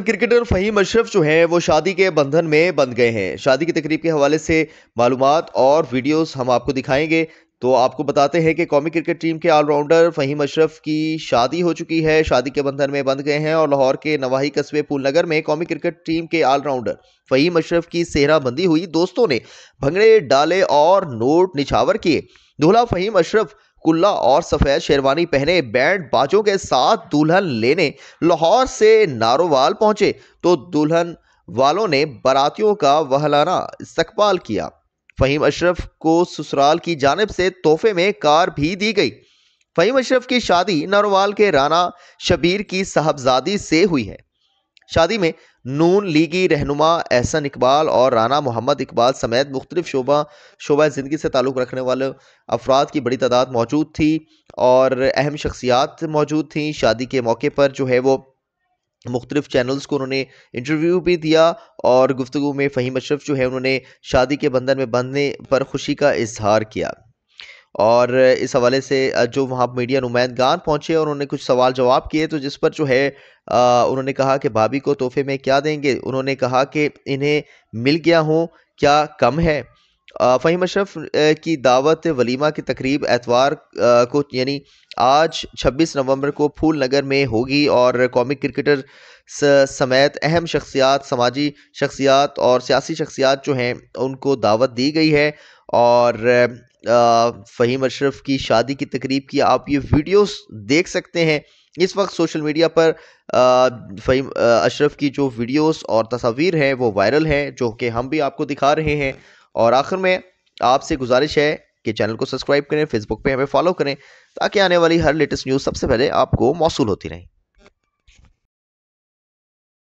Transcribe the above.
cricketer Faheem Ashraf जो हैं वो शादी के बंधन में बंध गए हैं शादी की तकरीब के हवाले से मालूम और वीडियोस हम आपको दिखाएंगे तो आपको बताते हैं कि कौमी क्रिकेट टीम के ऑलराउंडर फ़हीम अशरफ की शादी हो चुकी है शादी के बंधन में बंध गए हैं और लाहौर के नवाही कस्बे फूलनगर में कौमी क्रिकेट टीम के ऑलराउंडर फ़हीम अशरफ की सेहराबंदी हुई दोस्तों ने भंगड़े डाले और नोट निछावर किए दूल्हा फ़हीम अशरफ कुल्ला और सफ़ेद शेरवानी पहने बैंड बाजों के साथ दुल्हन लेने लाहौर से नारोवाल पहुंचे तो दुल्हन वालों ने बारातियों का वहलाना इस्तकबाल किया फ़हीम अशरफ को ससुराल की जानब से तोहफे में कार भी दी गई फ़हीम अशरफ की शादी नारोवाल के राना शबीर की साहबजादी से हुई है शादी में नून लीगी रहनुमा एहसन इकबाल और राना मोहम्मद इकबाल समेत मुख्तलिफ शोबा शोबा ज़िंदगी से ताल्लुक़ रखने वाले अफराद की बड़ी तादाद मौजूद थी और अहम शख्सियात मौजूद थी शादी के मौके पर जो है वो मुख्तलिफ चैनल्स को उन्होंने इंटरव्यू भी दिया और गुफ्तु में फ़हीम अशरफ जो है उन्होंने शादी के बंधन में बंधने पर खुशी का इजहार किया और इस हवाले से जो वहाँ मीडिया नुमाइंदगान पहुँचे और उन्होंने कुछ सवाल जवाब किए तो जिस पर जो है आ, उन्होंने कहा कि भाभी को तोहफे में क्या देंगे उन्होंने कहा कि इन्हें मिल गया हूँ क्या कम है फ़हीम अशरफ की दावत वलीमा की तकरीब एतवार को यानी आज 26 नवंबर को फूल नगर में होगी और कौमी क्रिकेटर समेत अहम शख्सियात समाजी शख्सियात और सियासी शख्सियात जो हैं उनको दावत दी गई है और फ़हीम अशरफ की शादी की तकरीब की आप ये वीडियोस देख सकते हैं इस वक्त सोशल मीडिया पर फ़हीम अशरफ की जो वीडियोस और तस्वीर हैं वो वायरल हैं जो कि हम भी आपको दिखा रहे हैं और आखिर में आपसे गुजारिश है कि चैनल को सब्सक्राइब करें फेसबुक पे हमें फॉलो करें ताकि आने वाली हर लेटेस्ट न्यूज़ सबसे पहले आपको मौसू होती रहे